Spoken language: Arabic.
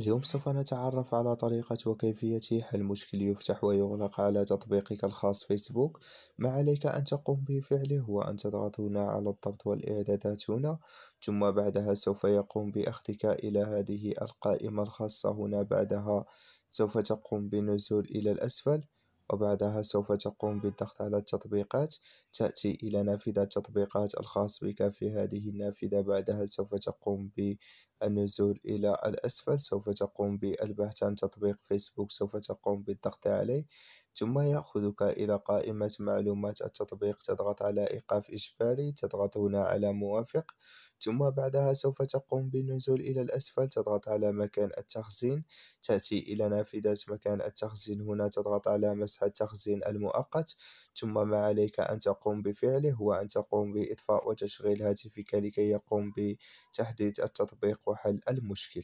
اليوم سوف نتعرف على طريقة وكيفية حل مشكل يفتح ويغلق على تطبيقك الخاص فيسبوك ما عليك أن تقوم بفعله هو أن تضغط هنا على الضبط والإعدادات هنا ثم بعدها سوف يقوم بأخذك إلى هذه القائمة الخاصة هنا بعدها سوف تقوم بالنزول إلى الأسفل وبعدها سوف تقوم بالضغط على التطبيقات تأتي إلى نافذة التطبيقات الخاص بك في هذه النافذة بعدها سوف تقوم ب النزول إلى الأسفل سوف تقوم بالبحث عن تطبيق فيسبوك سوف تقوم بالضغط عليه ثم يأخذك إلى قائمة معلومات التطبيق تضغط على إيقاف إجباري تضغط هنا على موافق ثم بعدها سوف تقوم بالنزول إلى الأسفل تضغط على مكان التخزين تأتي إلى نافذة مكان التخزين هنا تضغط على مسح التخزين المؤقت ثم ما عليك أن تقوم بفعله هو أن تقوم بإطفاء وتشغيل هاتفك لكي يقوم بتحديث التطبيق وحل المشكل